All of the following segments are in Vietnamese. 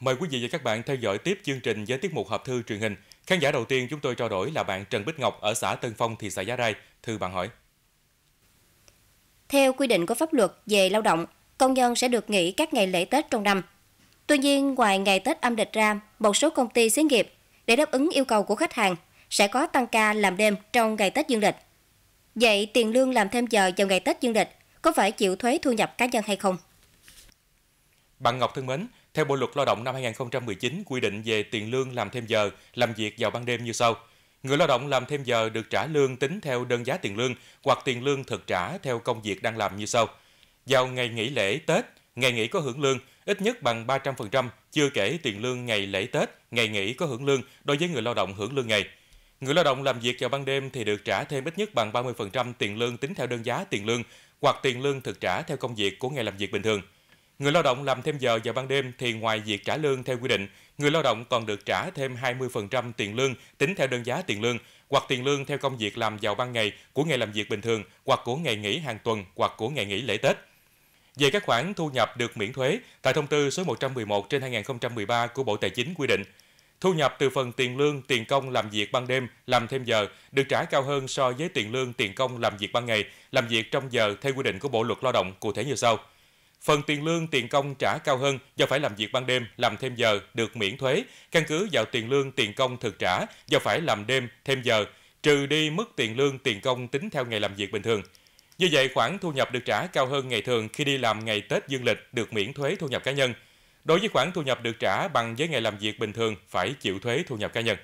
Mời quý vị và các bạn theo dõi tiếp chương trình với tiết mục hợp thư truyền hình. Khán giả đầu tiên chúng tôi trao đổi là bạn Trần Bích Ngọc ở xã Tân Phong, thị xã Giá Rai. Thư bạn hỏi. Theo quy định của pháp luật về lao động, công nhân sẽ được nghỉ các ngày lễ Tết trong năm. Tuy nhiên, ngoài ngày Tết âm lịch ra, một số công ty xí nghiệp để đáp ứng yêu cầu của khách hàng sẽ có tăng ca làm đêm trong ngày Tết dương lịch. Vậy tiền lương làm thêm giờ vào ngày Tết dương lịch có phải chịu thuế thu nhập cá nhân hay không? Bạn Ngọc thân mến, theo Bộ luật Lao động năm 2019 quy định về tiền lương làm thêm giờ, làm việc vào ban đêm như sau. Người lao động làm thêm giờ được trả lương tính theo đơn giá tiền lương hoặc tiền lương thực trả theo công việc đang làm như sau. Vào ngày nghỉ lễ Tết, ngày nghỉ có hưởng lương – ít nhất bằng 300%, chưa kể tiền lương ngày lễ Tết, ngày nghỉ có hưởng lương đối với người lao động hưởng lương ngày. Người lao động làm việc vào ban đêm thì được trả thêm ít nhất bằng 30% tiền lương tính theo đơn giá tiền lương hoặc tiền lương thực trả theo công việc của ngày làm việc bình thường. Người lao động làm thêm giờ vào ban đêm thì ngoài việc trả lương theo quy định, người lao động còn được trả thêm 20% tiền lương tính theo đơn giá tiền lương hoặc tiền lương theo công việc làm vào ban ngày của ngày làm việc bình thường hoặc của ngày nghỉ hàng tuần hoặc của ngày nghỉ lễ Tết về các khoản thu nhập được miễn thuế tại thông tư số 111 trên 2013 của Bộ Tài chính quy định. Thu nhập từ phần tiền lương, tiền công làm việc ban đêm, làm thêm giờ được trả cao hơn so với tiền lương, tiền công làm việc ban ngày, làm việc trong giờ theo quy định của Bộ luật Lao động cụ thể như sau. Phần tiền lương, tiền công trả cao hơn do phải làm việc ban đêm, làm thêm giờ được miễn thuế căn cứ vào tiền lương, tiền công thực trả do phải làm đêm, thêm giờ trừ đi mức tiền lương, tiền công tính theo ngày làm việc bình thường. Như vậy, khoản thu nhập được trả cao hơn ngày thường khi đi làm ngày Tết dương lịch được miễn thuế thu nhập cá nhân. Đối với khoản thu nhập được trả bằng với ngày làm việc bình thường phải chịu thuế thu nhập cá nhân.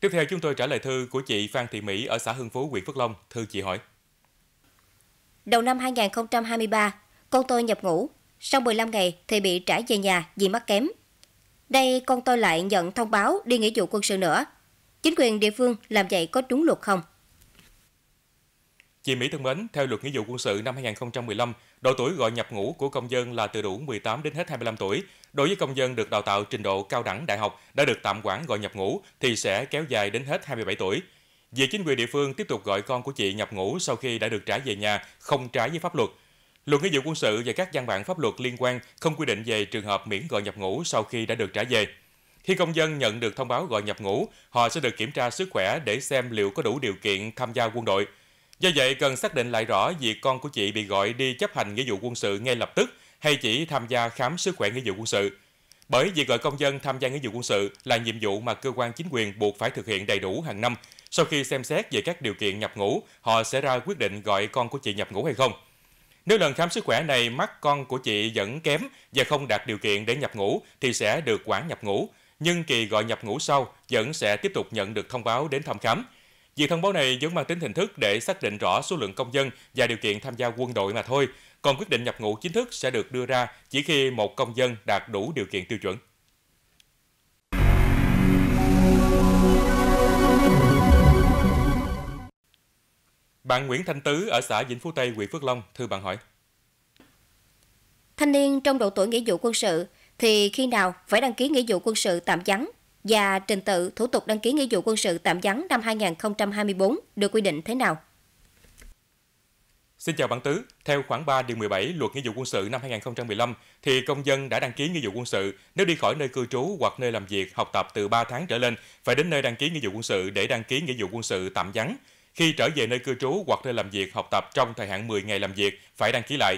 Tiếp theo chúng tôi trả lời thư của chị Phan Thị Mỹ ở xã Hưng Phú, huyện Phước Long. Thư chị hỏi. Đầu năm 2023, con tôi nhập ngũ. Sau 15 ngày thì bị trả về nhà vì mắc kém. Đây con tôi lại nhận thông báo đi nghĩa vụ quân sự nữa. Chính quyền địa phương làm vậy có trúng luật không? Chị Mỹ thân mến, theo luật nghĩa vụ quân sự năm 2015, độ tuổi gọi nhập ngũ của công dân là từ đủ 18 đến hết 25 tuổi. Đối với công dân được đào tạo trình độ cao đẳng đại học đã được tạm quản gọi nhập ngũ thì sẽ kéo dài đến hết 27 tuổi. Việc chính quyền địa phương tiếp tục gọi con của chị nhập ngũ sau khi đã được trả về nhà không trái với pháp luật Luật nghĩa vụ quân sự và các văn bản pháp luật liên quan không quy định về trường hợp miễn gọi nhập ngũ sau khi đã được trả về. Khi công dân nhận được thông báo gọi nhập ngũ, họ sẽ được kiểm tra sức khỏe để xem liệu có đủ điều kiện tham gia quân đội. Do vậy, cần xác định lại rõ việc con của chị bị gọi đi chấp hành nghĩa vụ quân sự ngay lập tức hay chỉ tham gia khám sức khỏe nghĩa vụ quân sự. Bởi việc gọi công dân tham gia nghĩa vụ quân sự là nhiệm vụ mà cơ quan chính quyền buộc phải thực hiện đầy đủ hàng năm. Sau khi xem xét về các điều kiện nhập ngũ, họ sẽ ra quyết định gọi con của chị nhập ngũ hay không. Nếu lần khám sức khỏe này mắt con của chị vẫn kém và không đạt điều kiện để nhập ngũ thì sẽ được quản nhập ngũ, nhưng kỳ gọi nhập ngũ sau vẫn sẽ tiếp tục nhận được thông báo đến thăm khám. Việc thông báo này vẫn mang tính hình thức để xác định rõ số lượng công dân và điều kiện tham gia quân đội mà thôi, còn quyết định nhập ngũ chính thức sẽ được đưa ra chỉ khi một công dân đạt đủ điều kiện tiêu chuẩn. Bạn Nguyễn Thanh Tứ ở xã Vĩnh Phú Tây, huyện Phước Long, thư bạn hỏi. Thanh niên trong độ tuổi nghĩa vụ quân sự thì khi nào phải đăng ký nghĩa vụ quân sự tạm vắng và trình tự thủ tục đăng ký nghĩa vụ quân sự tạm vắng năm 2024 được quy định thế nào? Xin chào bạn Tứ. Theo khoảng 3 điều 17 Luật Nghĩa vụ quân sự năm 2015 thì công dân đã đăng ký nghĩa vụ quân sự nếu đi khỏi nơi cư trú hoặc nơi làm việc, học tập từ 3 tháng trở lên phải đến nơi đăng ký nghĩa vụ quân sự để đăng ký nghĩa vụ quân sự tạm vắng khi trở về nơi cư trú hoặc nơi làm việc, học tập trong thời hạn 10 ngày làm việc phải đăng ký lại.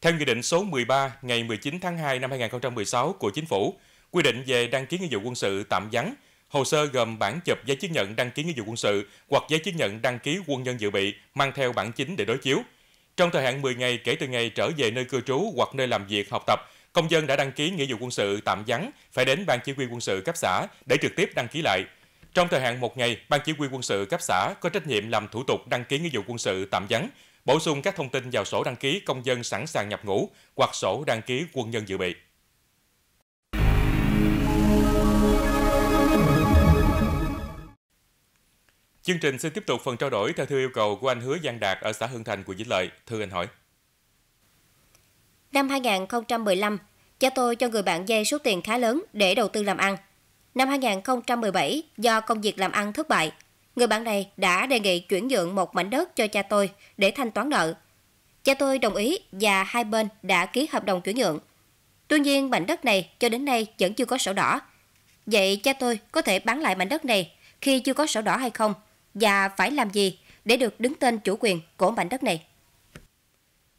Theo Nghị định số 13 ngày 19 tháng 2 năm 2016 của Chính phủ, quy định về đăng ký nghĩa vụ quân sự tạm vắng, hồ sơ gồm bản chụp giấy chứng nhận đăng ký nghĩa vụ quân sự hoặc giấy chứng nhận đăng ký quân nhân dự bị mang theo bản chính để đối chiếu. Trong thời hạn 10 ngày kể từ ngày trở về nơi cư trú hoặc nơi làm việc học tập, công dân đã đăng ký nghĩa vụ quân sự tạm vắng phải đến ban chỉ huy quân sự cấp xã để trực tiếp đăng ký lại – trong thời hạn một ngày, Ban Chỉ huy quân sự cấp xã có trách nhiệm làm thủ tục đăng ký nghĩa vụ quân sự tạm vắng, bổ sung các thông tin vào sổ đăng ký công dân sẵn sàng nhập ngũ hoặc sổ đăng ký quân nhân dự bị. Chương trình xin tiếp tục phần trao đổi theo thư yêu cầu của anh Hứa Giang Đạt ở xã Hưng Thành, của Vĩnh Lợi. Thư anh hỏi. Năm 2015, cha tôi cho người bạn dây số tiền khá lớn để đầu tư làm ăn – năm 2017 do công việc làm ăn thất bại. Người bạn này đã đề nghị chuyển nhượng một mảnh đất cho cha tôi để thanh toán nợ. Cha tôi đồng ý và hai bên đã ký hợp đồng chuyển nhượng. Tuy nhiên mảnh đất này cho đến nay vẫn chưa có sổ đỏ. Vậy cha tôi có thể bán lại mảnh đất này khi chưa có sổ đỏ hay không? Và phải làm gì để được đứng tên chủ quyền của mảnh đất này?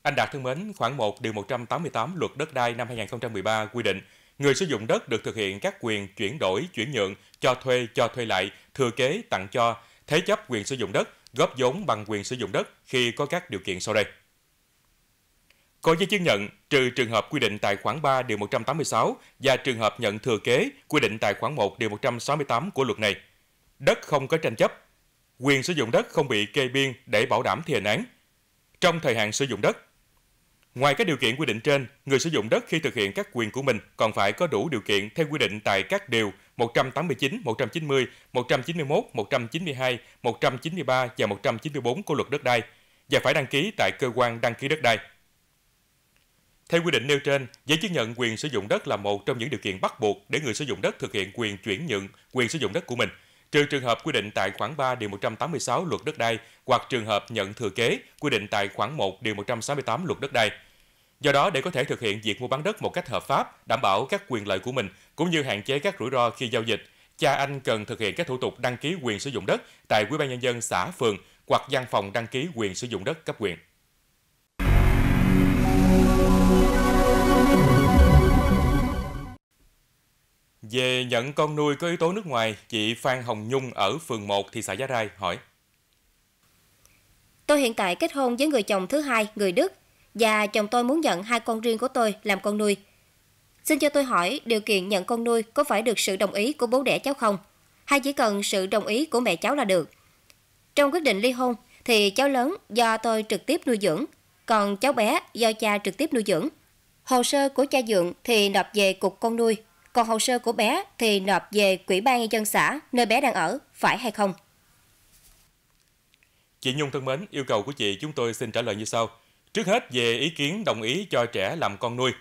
Anh Đạt thân mến, khoảng 1 điều 188 luật đất đai năm 2013 quy định Người sử dụng đất được thực hiện các quyền chuyển đổi, chuyển nhượng, cho thuê, cho thuê lại, thừa kế, tặng cho, thế chấp quyền sử dụng đất, góp vốn bằng quyền sử dụng đất khi có các điều kiện sau đây. Có giấy chứng nhận trừ trường hợp quy định tại khoản 3 điều 186 và trường hợp nhận thừa kế quy định tại khoản 1 điều 168 của luật này. Đất không có tranh chấp, quyền sử dụng đất không bị kê biên để bảo đảm thi hành án. Trong thời hạn sử dụng đất, Ngoài các điều kiện quy định trên, người sử dụng đất khi thực hiện các quyền của mình còn phải có đủ điều kiện theo quy định tại các điều 189, 190, 191, 192, 193 và 194 của luật đất đai và phải đăng ký tại cơ quan đăng ký đất đai. Theo quy định nêu trên, giấy chứng nhận quyền sử dụng đất là một trong những điều kiện bắt buộc để người sử dụng đất thực hiện quyền chuyển nhượng quyền sử dụng đất của mình – trừ trường hợp quy định tại khoản 3 điều 186 Luật đất đai hoặc trường hợp nhận thừa kế quy định tại khoản 1 điều 168 Luật đất đai. Do đó, để có thể thực hiện việc mua bán đất một cách hợp pháp, đảm bảo các quyền lợi của mình cũng như hạn chế các rủi ro khi giao dịch, cha anh cần thực hiện các thủ tục đăng ký quyền sử dụng đất tại Ủy ban nhân dân xã phường hoặc văn phòng đăng ký quyền sử dụng đất cấp quyền. Về nhận con nuôi có yếu tố nước ngoài, chị Phan Hồng Nhung ở phường 1 thị xã Giá Rai hỏi. Tôi hiện tại kết hôn với người chồng thứ hai, người Đức, và chồng tôi muốn nhận hai con riêng của tôi làm con nuôi. Xin cho tôi hỏi điều kiện nhận con nuôi có phải được sự đồng ý của bố đẻ cháu không? Hay chỉ cần sự đồng ý của mẹ cháu là được? Trong quyết định ly hôn thì cháu lớn do tôi trực tiếp nuôi dưỡng, còn cháu bé do cha trực tiếp nuôi dưỡng. Hồ sơ của cha dưỡng thì nộp về cục con nuôi còn hồ sơ của bé thì nộp về Quỹ ban Nhân dân xã nơi bé đang ở, phải hay không? Chị Nhung thân mến, yêu cầu của chị chúng tôi xin trả lời như sau. Trước hết về ý kiến đồng ý cho trẻ làm con nuôi.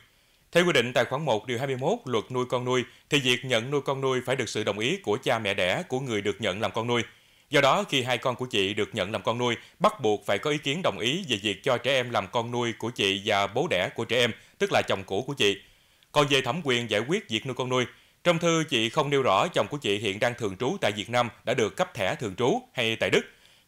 Theo quy định tại khoản 1 điều 21 luật nuôi con nuôi thì việc nhận nuôi con nuôi phải được sự đồng ý của cha mẹ đẻ của người được nhận làm con nuôi. Do đó khi hai con của chị được nhận làm con nuôi, bắt buộc phải có ý kiến đồng ý về việc cho trẻ em làm con nuôi của chị và bố đẻ của trẻ em, tức là chồng cũ của chị. Còn về thẩm quyền giải quyết việc nuôi con nuôi, trong thư chị không nêu rõ chồng của chị hiện đang thường trú tại Việt Nam đã được cấp thẻ thường trú hay tại Đức.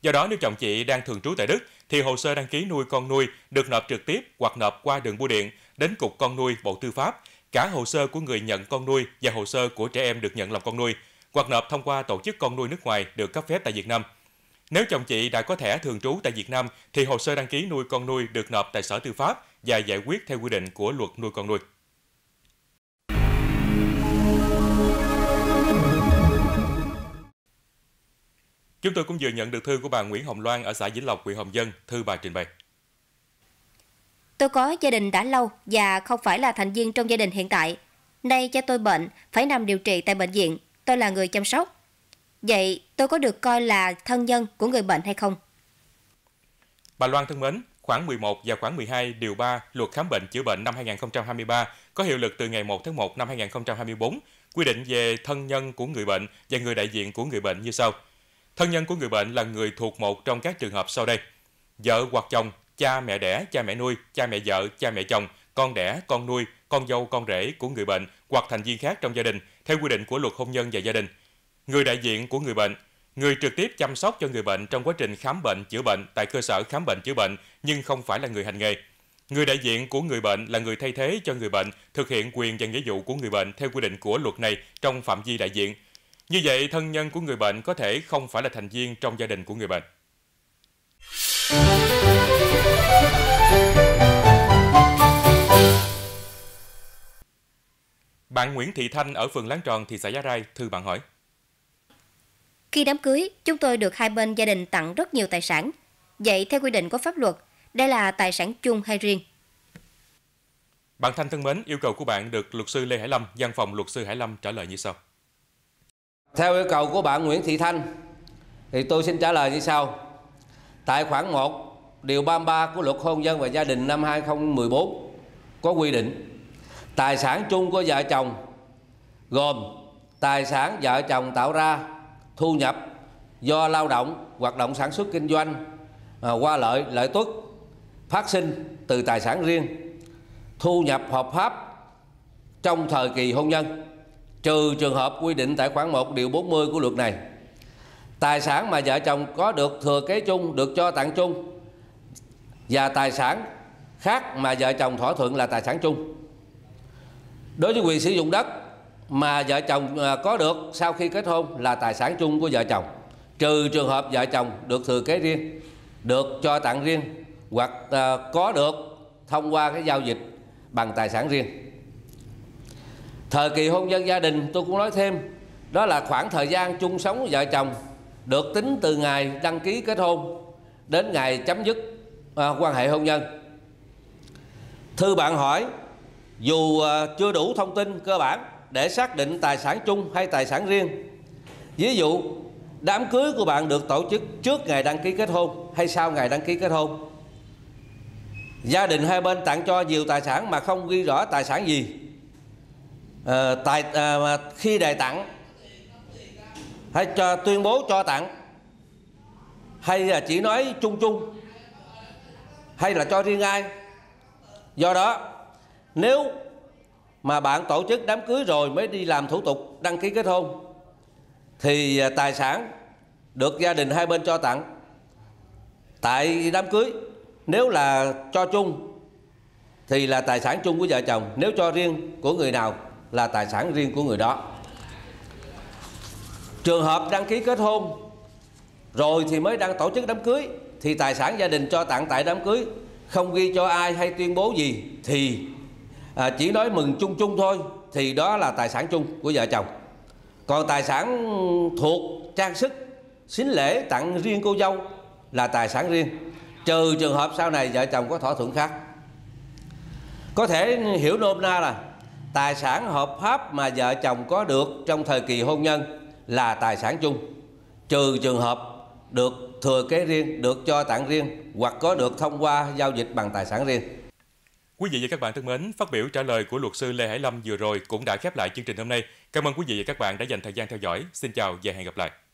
Do đó nếu chồng chị đang thường trú tại Đức thì hồ sơ đăng ký nuôi con nuôi được nộp trực tiếp hoặc nộp qua đường bưu điện đến cục con nuôi Bộ Tư pháp. Cả hồ sơ của người nhận con nuôi và hồ sơ của trẻ em được nhận làm con nuôi hoặc nộp thông qua tổ chức con nuôi nước ngoài được cấp phép tại Việt Nam. Nếu chồng chị đã có thẻ thường trú tại Việt Nam thì hồ sơ đăng ký nuôi con nuôi được nộp tại Sở Tư pháp và giải quyết theo quy định của luật nuôi con nuôi. Chúng tôi cũng vừa nhận được thư của bà Nguyễn Hồng Loan ở xã Vĩnh Lộc, huyện Hồng Dân, thư bà trình bày. Tôi có gia đình đã lâu và không phải là thành viên trong gia đình hiện tại. Nay cha tôi bệnh, phải nằm điều trị tại bệnh viện. Tôi là người chăm sóc. Vậy tôi có được coi là thân nhân của người bệnh hay không? Bà Loan thân mến, khoảng 11 và khoảng 12 điều 3 Luật khám bệnh chữa bệnh năm 2023 có hiệu lực từ ngày 1 tháng 1 năm 2024, quy định về thân nhân của người bệnh và người đại diện của người bệnh như sau – Thân nhân của người bệnh là người thuộc một trong các trường hợp sau đây. Vợ hoặc chồng, cha mẹ đẻ, cha mẹ nuôi, cha mẹ vợ, cha mẹ chồng, con đẻ, con nuôi, con dâu, con rể của người bệnh hoặc thành viên khác trong gia đình theo quy định của luật hôn nhân và gia đình. Người đại diện của người bệnh, người trực tiếp chăm sóc cho người bệnh trong quá trình khám bệnh chữa bệnh tại cơ sở khám bệnh chữa bệnh nhưng không phải là người hành nghề. Người đại diện của người bệnh là người thay thế cho người bệnh thực hiện quyền và nghĩa vụ của người bệnh theo quy định của luật này trong phạm vi đại diện – như vậy, thân nhân của người bệnh có thể không phải là thành viên trong gia đình của người bệnh. Bạn Nguyễn Thị Thanh ở phường Láng Tròn, thị xã Giá Rai, thư bạn hỏi. Khi đám cưới, chúng tôi được hai bên gia đình tặng rất nhiều tài sản. Vậy theo quy định của pháp luật, đây là tài sản chung hay riêng? Bạn Thanh thân mến, yêu cầu của bạn được luật sư Lê Hải Lâm, văn phòng luật sư Hải Lâm trả lời như sau. Theo yêu cầu của bạn Nguyễn Thị Thanh thì tôi xin trả lời như sau. Tại khoản 1 điều 33 của Luật hôn nhân và gia đình năm 2014 có quy định tài sản chung của vợ chồng gồm tài sản vợ chồng tạo ra thu nhập do lao động hoạt động sản xuất kinh doanh à, qua lợi lợi tuất phát sinh từ tài sản riêng thu nhập hợp pháp trong thời kỳ hôn nhân trừ trường hợp quy định tại khoản 1 điều 40 của luật này. Tài sản mà vợ chồng có được thừa kế chung được cho tặng chung và tài sản khác mà vợ chồng thỏa thuận là tài sản chung. Đối với quyền sử dụng đất mà vợ chồng à, có được sau khi kết hôn là tài sản chung của vợ chồng, trừ trường hợp vợ chồng được thừa kế riêng, được cho tặng riêng hoặc à, có được thông qua cái giao dịch bằng tài sản riêng thời kỳ hôn nhân gia đình tôi cũng nói thêm đó là khoảng thời gian chung sống vợ chồng được tính từ ngày đăng ký kết hôn đến ngày chấm dứt à, quan hệ hôn nhân thư bạn hỏi dù à, chưa đủ thông tin cơ bản để xác định tài sản chung hay tài sản riêng ví dụ đám cưới của bạn được tổ chức trước ngày đăng ký kết hôn hay sau ngày đăng ký kết hôn gia đình hai bên tặng cho nhiều tài sản mà không ghi rõ tài sản gì à, tại à, khi đề tặng hay cho tuyên bố cho tặng hay là chỉ nói chung chung hay là cho riêng ai do đó nếu mà bạn tổ chức đám cưới rồi mới đi làm thủ tục đăng ký kết hôn thì ờ, tài sản được gia đình hai bên cho tặng tại đám cưới nếu là cho chung thì là tài sản chung của vợ chồng nếu cho riêng của người nào là tài sản riêng của người đó trường hợp đăng ký kết hôn rồi thì mới đang tổ chức đám cưới thì tài sản gia đình cho tặng tại đám cưới không ghi cho ai hay tuyên bố gì thì à, chỉ nói mừng chung chung thôi thì đó là tài sản chung của vợ chồng còn tài sản thuộc trang sức xính lễ tặng riêng cô dâu là tài sản riêng trừ trường hợp sau này vợ chồng có thỏa thuận khác có thể hiểu nôm na là tài sản hợp pháp mà vợ chồng có được trong thời kỳ hôn nhân là tài sản chung trừ trường hợp được thừa kế riêng, được cho tặng riêng hoặc có được thông qua giao dịch bằng tài sản riêng. Quý vị và các bạn thân mến, phát biểu trả lời của luật sư Lê Hải Lâm vừa rồi cũng đã khép lại chương trình hôm nay. Cảm ơn quý vị và các bạn đã dành thời gian theo dõi. Xin chào và hẹn gặp lại.